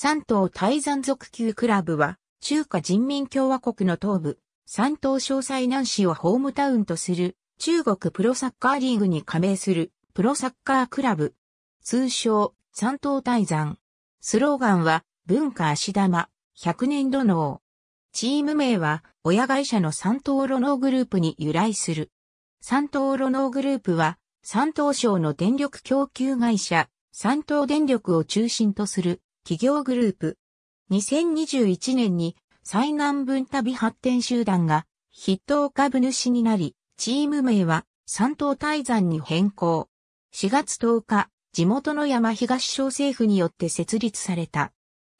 山東泰山族級クラブは、中華人民共和国の東部、山東省西南市をホームタウンとする、中国プロサッカーリーグに加盟する、プロサッカークラブ。通称、山東泰山。スローガンは、文化足玉、百年土農。チーム名は、親会社の山東炉農グループに由来する。山東炉農グループは、山東省の電力供給会社、山東電力を中心とする企業グループ。2021年に最南分旅発展集団が筆頭株主になり、チーム名は三島大山に変更。4月10日、地元の山東省政府によって設立された。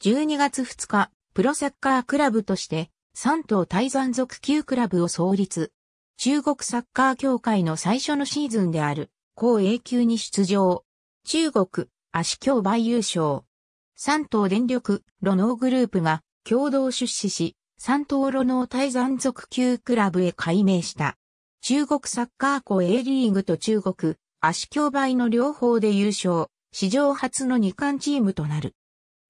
12月2日、プロサッカークラブとして三島大山属級クラブを創立。中国サッカー協会の最初のシーズンである、高永久に出場。中国、足競売優勝。三島電力、路ーグループが共同出資し、三島路農対山族級クラブへ改名した。中国サッカー校 A リーグと中国、足競売の両方で優勝、史上初の二冠チームとなる。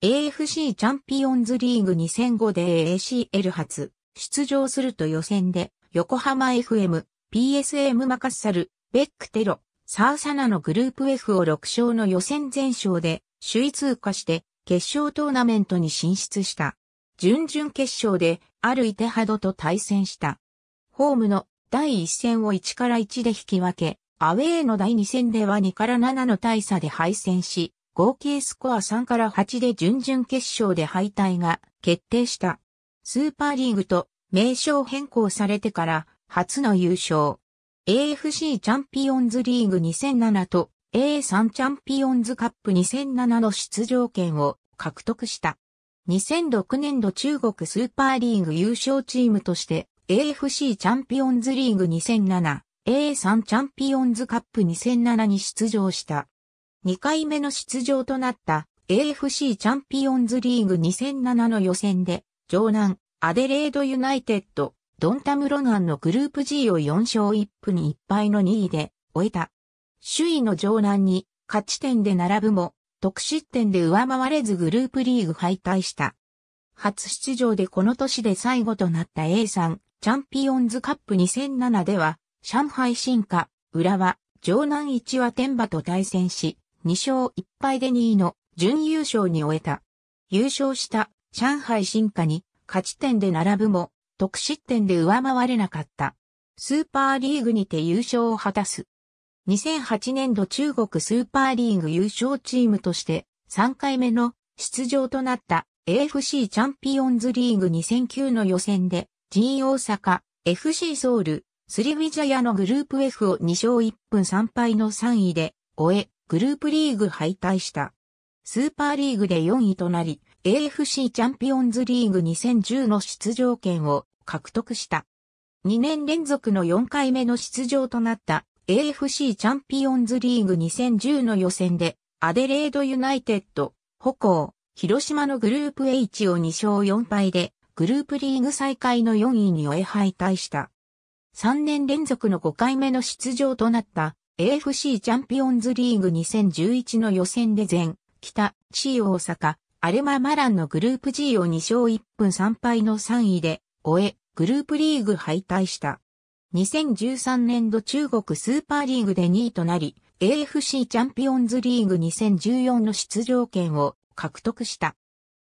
AFC チャンピオンズリーグ2005で ACL 初、出場すると予選で、横浜 FM、PSM マカッサル、ベックテロ、サーサナのグループ F を6勝の予選全勝で、首位通過して、決勝トーナメントに進出した。準々決勝で、あるイテハドと対戦した。ホームの第1戦を1から1で引き分け、アウェーの第2戦では2から7の大差で敗戦し、合計スコア3から8で準々決勝で敗退が決定した。スーパーリーグと名称変更されてから初の優勝。AFC チャンピオンズリーグ2007と A3 チャンピオンズカップ2007の出場権を獲得した。2006年度中国スーパーリーグ優勝チームとして AFC チャンピオンズリーグ 2007A3 チャンピオンズカップ2007に出場した。2回目の出場となった AFC チャンピオンズリーグ2007の予選で、城南、アデレードユナイテッド、ドンタムロガンのグループ G を4勝1分に1敗の2位で終えた。首位の城南に勝ち点で並ぶも、得失点で上回れずグループリーグ敗退した。初出場でこの年で最後となった A さん、チャンピオンズカップ2007では、上海進化、浦和、城南一和天馬と対戦し、2勝1敗で2位の準優勝に終えた。優勝した上海進化に勝ち点で並ぶも、得失点で上回れなかった。スーパーリーグにて優勝を果たす2008年度中国スーパーリーグ優勝チームとして3回目の出場となった AFC チャンピオンズリーグ2009の予選で G 大阪 FC ソウルスリビジャヤのグループ F を2勝1分3敗の3位で終えグループリーグ敗退した。スーパーリーグで4位となり AFC チャンピオンズリーグ2010の出場権を獲得した。2年連続の4回目の出場となった AFC チャンピオンズリーグ2010の予選で、アデレードユナイテッド、歩行、広島のグループ H を2勝4敗で、グループリーグ再開の4位に終え敗退した。3年連続の5回目の出場となった AFC チャンピオンズリーグ2011の予選で前、北、C 大阪、アルママランのグループ G を2勝1分3敗の3位で終え、グループリーグ敗退した。2013年度中国スーパーリーグで2位となり、AFC チャンピオンズリーグ2014の出場権を獲得した。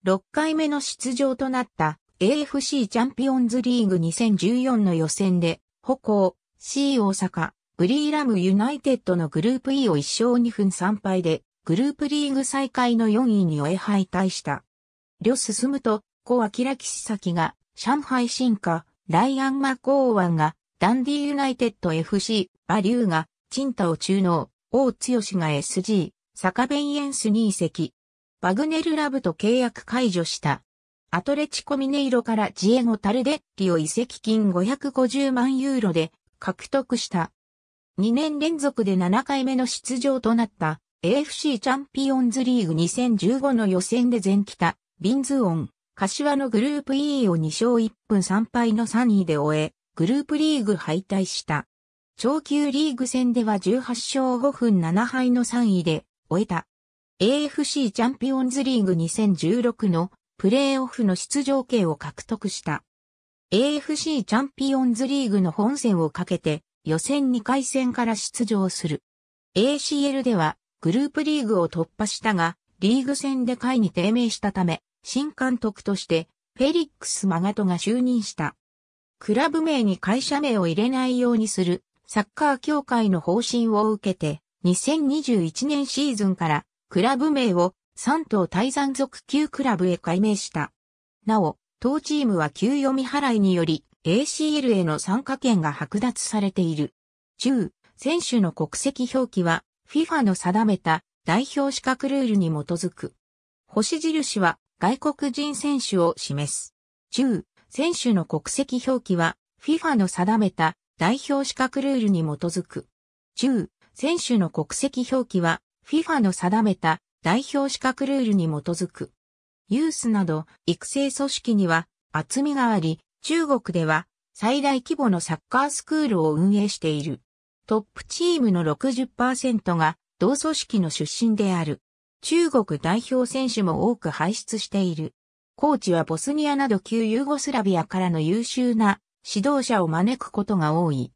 6回目の出場となった AFC チャンピオンズリーグ2014の予選で、歩行、C 大阪、ブリーラムユナイテッドのグループ E を1勝2分3敗で、グループリーグ再開の4位に終え敗退した。両進むと、小明岸崎が、上海進化、ライアン・マコーワンが、ダンディユナイテッド FC、バリューが、チンタを中納、ヨ強が SG、坂ベイエンスに移籍。バグネルラブと契約解除した。アトレチコミネイロからジエゴ・タルデッリを移籍金550万ユーロで獲得した。2年連続で7回目の出場となった AFC チャンピオンズリーグ2015の予選で全北、ビンズオン、柏のグループ E を2勝1分3敗の3位で終え、グループリーグ敗退した。長級リーグ戦では18勝5分7敗の3位で終えた。AFC チャンピオンズリーグ2016のプレーオフの出場権を獲得した。AFC チャンピオンズリーグの本戦をかけて予選2回戦から出場する。ACL ではグループリーグを突破したが、リーグ戦で会に低迷したため、新監督としてフェリックス・マガトが就任した。クラブ名に会社名を入れないようにするサッカー協会の方針を受けて2021年シーズンからクラブ名を3島大山族級クラブへ改名した。なお、当チームは給読み払いにより ACL への参加権が剥奪されている。中、選手の国籍表記は FIFA の定めた代表資格ルールに基づく。星印は外国人選手を示す。中、選手の国籍表記は FIFA の定めた代表資格ルールに基づく。中、選手の国籍表記は FIFA の定めた代表資格ルールに基づく。ユースなど育成組織には厚みがあり、中国では最大規模のサッカースクールを運営している。トップチームの60%が同組織の出身である。中国代表選手も多く輩出している。コーチはボスニアなど旧ユーゴスラビアからの優秀な指導者を招くことが多い。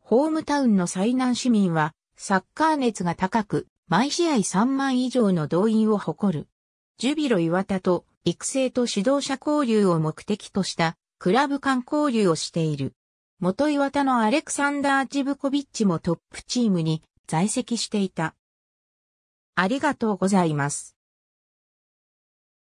ホームタウンの最南市民はサッカー熱が高く、毎試合3万以上の動員を誇る。ジュビロ岩田と育成と指導者交流を目的としたクラブ間交流をしている。元岩田のアレクサンダー・ジブコビッチもトップチームに在籍していた。ありがとうございます。